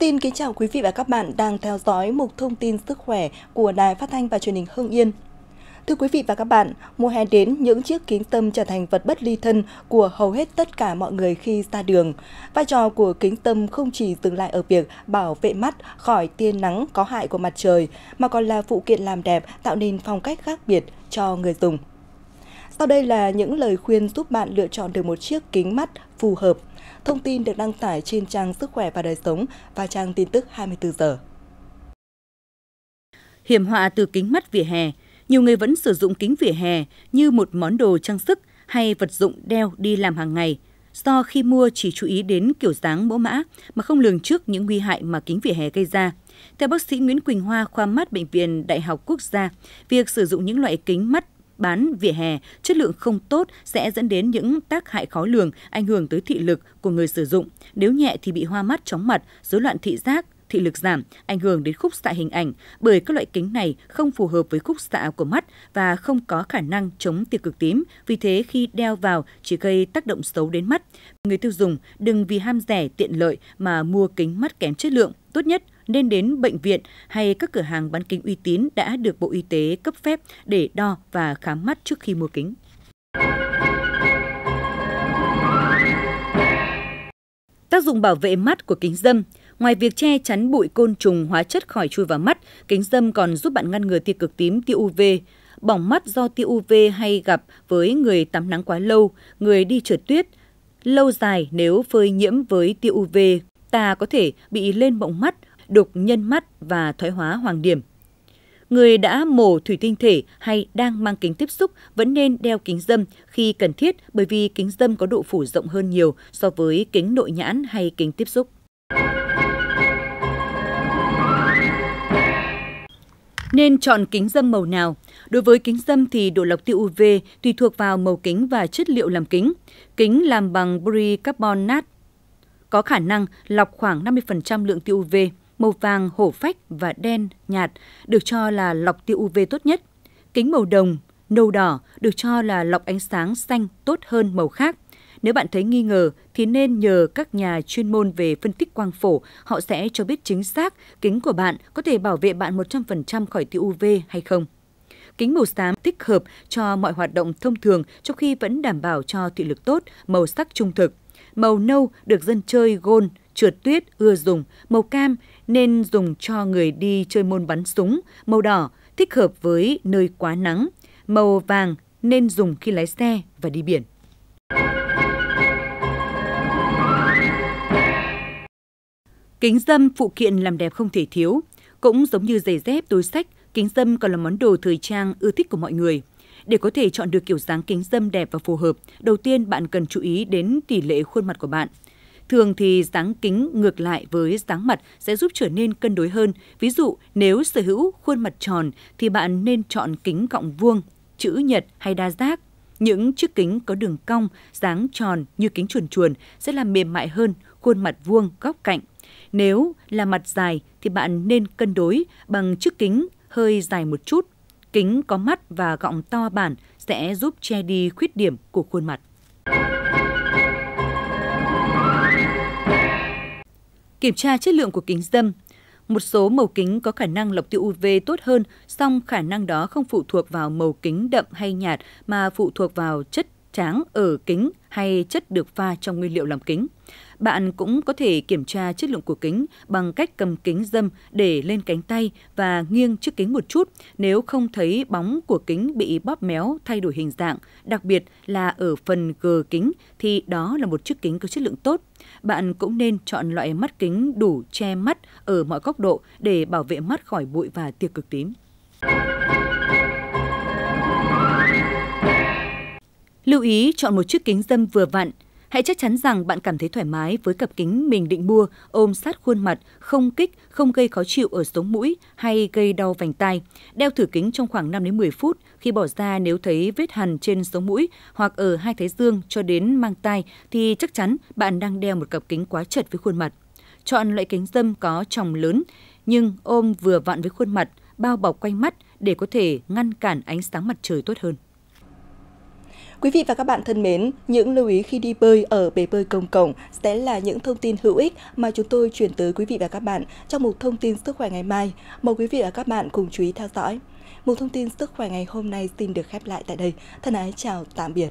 Xin kính chào quý vị và các bạn đang theo dõi mục thông tin sức khỏe của Đài Phát thanh và Truyền hình Hưng Yên. Thưa quý vị và các bạn, mùa hè đến những chiếc kính tâm trở thành vật bất ly thân của hầu hết tất cả mọi người khi ra đường. Vai trò của kính tâm không chỉ dừng lại ở việc bảo vệ mắt khỏi tia nắng có hại của mặt trời, mà còn là phụ kiện làm đẹp tạo nên phong cách khác biệt cho người dùng. Sau đây là những lời khuyên giúp bạn lựa chọn được một chiếc kính mắt phù hợp Thông tin được đăng tải trên trang Sức khỏe và đời sống và trang tin tức 24 giờ. Hiểm họa từ kính mắt vỉa hè, nhiều người vẫn sử dụng kính vỉa hè như một món đồ trang sức hay vật dụng đeo đi làm hàng ngày. Do khi mua chỉ chú ý đến kiểu dáng mẫu mã mà không lường trước những nguy hại mà kính vỉa hè gây ra. Theo bác sĩ Nguyễn Quỳnh Hoa khoa mắt Bệnh viện Đại học Quốc gia, việc sử dụng những loại kính mắt bán vỉa hè, chất lượng không tốt sẽ dẫn đến những tác hại khó lường, ảnh hưởng tới thị lực của người sử dụng. Nếu nhẹ thì bị hoa mắt chóng mặt, rối loạn thị giác, thị lực giảm, ảnh hưởng đến khúc xạ hình ảnh bởi các loại kính này không phù hợp với khúc xạ của mắt và không có khả năng chống tia cực tím, vì thế khi đeo vào chỉ gây tác động xấu đến mắt. Người tiêu dùng đừng vì ham rẻ tiện lợi mà mua kính mắt kém chất lượng, tốt nhất nên đến bệnh viện hay các cửa hàng bán kính uy tín đã được Bộ Y tế cấp phép để đo và khám mắt trước khi mua kính. Tác dụng bảo vệ mắt của kính dâm Ngoài việc che chắn bụi côn trùng hóa chất khỏi chui vào mắt, kính dâm còn giúp bạn ngăn ngừa tia cực tím tia UV. Bỏng mắt do tia UV hay gặp với người tắm nắng quá lâu, người đi trượt tuyết. Lâu dài nếu phơi nhiễm với tia UV, ta có thể bị lên bọng mắt đục nhân mắt và thoái hóa hoàng điểm. Người đã mổ thủy tinh thể hay đang mang kính tiếp xúc vẫn nên đeo kính dâm khi cần thiết bởi vì kính dâm có độ phủ rộng hơn nhiều so với kính nội nhãn hay kính tiếp xúc. Nên chọn kính dâm màu nào? Đối với kính dâm thì độ lọc tia UV tùy thuộc vào màu kính và chất liệu làm kính. Kính làm bằng polycarbonate có khả năng lọc khoảng 50% lượng tia UV màu vàng, hổ phách và đen nhạt được cho là lọc tia UV tốt nhất. Kính màu đồng, nâu đỏ được cho là lọc ánh sáng xanh tốt hơn màu khác. Nếu bạn thấy nghi ngờ thì nên nhờ các nhà chuyên môn về phân tích quang phổ, họ sẽ cho biết chính xác kính của bạn có thể bảo vệ bạn 100% khỏi tia UV hay không. Kính màu xám thích hợp cho mọi hoạt động thông thường trong khi vẫn đảm bảo cho thị lực tốt, màu sắc trung thực. Màu nâu được dân chơi gôn trượt tuyết ưa dùng, màu cam nên dùng cho người đi chơi môn bắn súng, màu đỏ thích hợp với nơi quá nắng, màu vàng nên dùng khi lái xe và đi biển. Kính dâm phụ kiện làm đẹp không thể thiếu, cũng giống như giày dép, túi sách, kính dâm còn là món đồ thời trang ưa thích của mọi người. Để có thể chọn được kiểu dáng kính dâm đẹp và phù hợp, đầu tiên bạn cần chú ý đến tỷ lệ khuôn mặt của bạn – Thường thì dáng kính ngược lại với dáng mặt sẽ giúp trở nên cân đối hơn. Ví dụ, nếu sở hữu khuôn mặt tròn thì bạn nên chọn kính gọng vuông, chữ nhật hay đa giác. Những chiếc kính có đường cong, dáng tròn như kính chuồn chuồn sẽ làm mềm mại hơn khuôn mặt vuông góc cạnh. Nếu là mặt dài thì bạn nên cân đối bằng chiếc kính hơi dài một chút. Kính có mắt và gọng to bản sẽ giúp che đi khuyết điểm của khuôn mặt. kiểm tra chất lượng của kính dâm. Một số màu kính có khả năng lọc tiêu UV tốt hơn, song khả năng đó không phụ thuộc vào màu kính đậm hay nhạt mà phụ thuộc vào chất tráng ở kính hay chất được pha trong nguyên liệu làm kính. Bạn cũng có thể kiểm tra chất lượng của kính bằng cách cầm kính dâm để lên cánh tay và nghiêng chiếc kính một chút nếu không thấy bóng của kính bị bóp méo thay đổi hình dạng, đặc biệt là ở phần gờ kính thì đó là một chiếc kính có chất lượng tốt. Bạn cũng nên chọn loại mắt kính đủ che mắt ở mọi góc độ để bảo vệ mắt khỏi bụi và tia cực tím. Lưu ý chọn một chiếc kính dâm vừa vặn, Hãy chắc chắn rằng bạn cảm thấy thoải mái với cặp kính mình định mua, ôm sát khuôn mặt, không kích, không gây khó chịu ở sống mũi hay gây đau vành tai. Đeo thử kính trong khoảng 5 đến 10 phút, khi bỏ ra nếu thấy vết hằn trên sống mũi hoặc ở hai thái dương cho đến mang tai thì chắc chắn bạn đang đeo một cặp kính quá chật với khuôn mặt. Chọn loại kính dâm có tròng lớn nhưng ôm vừa vặn với khuôn mặt, bao bọc quanh mắt để có thể ngăn cản ánh sáng mặt trời tốt hơn. Quý vị và các bạn thân mến, những lưu ý khi đi bơi ở bể bơi công cộng sẽ là những thông tin hữu ích mà chúng tôi chuyển tới quý vị và các bạn trong một thông tin sức khỏe ngày mai. Mời quý vị và các bạn cùng chú ý theo dõi. Một thông tin sức khỏe ngày hôm nay xin được khép lại tại đây. Thân ái chào tạm biệt.